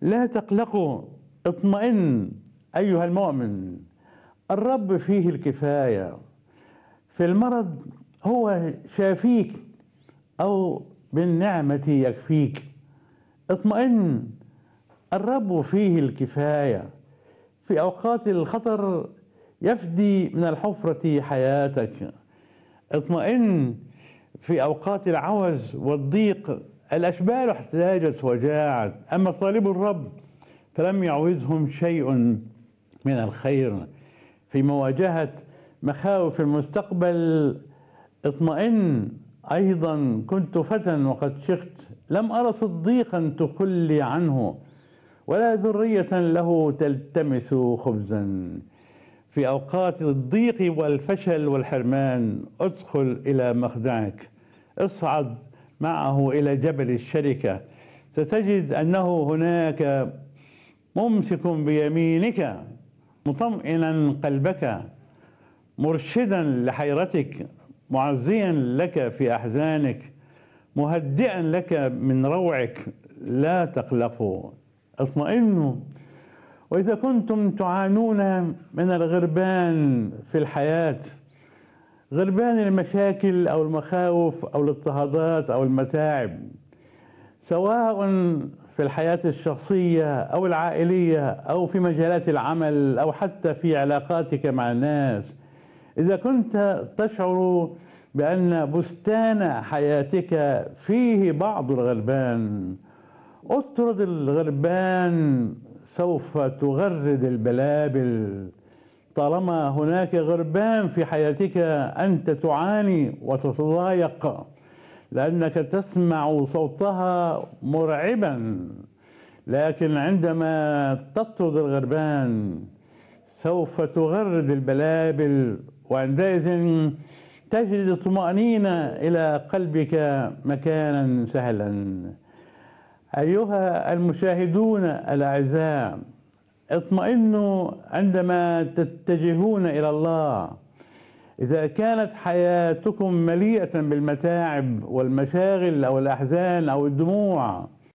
لا تقلقوا اطمئن أيها المؤمن الرب فيه الكفاية في المرض هو شافيك أو بالنعمة يكفيك اطمئن الرب فيه الكفاية في أوقات الخطر يفدي من الحفرة حياتك اطمئن في أوقات العوز والضيق الأشبال احتاجت وجاعت أما طالب الرب فلم يعوزهم شيء من الخير في مواجهة مخاوف المستقبل اطمئن أيضا كنت فتى وقد شخت لم أرى صديقا تخلي عنه ولا ذرية له تلتمس خبزا في أوقات الضيق والفشل والحرمان ادخل إلى مخدعك اصعد معه إلى جبل الشركة ستجد أنه هناك ممسك بيمينك مطمئنا قلبك مرشدا لحيرتك معزيا لك في أحزانك مهدئا لك من روعك لا تقلقوا اطمئنوا وإذا كنتم تعانون من الغربان في الحياة غربان المشاكل أو المخاوف أو الاضطهادات أو المتاعب سواء في الحياة الشخصية أو العائلية أو في مجالات العمل أو حتى في علاقاتك مع الناس إذا كنت تشعر بأن بستان حياتك فيه بعض الغربان اطرد الغربان سوف تغرد البلابل طالما هناك غربان في حياتك أنت تعاني وتتضايق لأنك تسمع صوتها مرعبا لكن عندما تطرد الغربان سوف تغرد البلابل وعندئذ تجد الطمأنينة إلى قلبك مكانا سهلا أيها المشاهدون الأعزاء اطمئنوا عندما تتجهون إلى الله إذا كانت حياتكم مليئة بالمتاعب والمشاغل أو الأحزان أو الدموع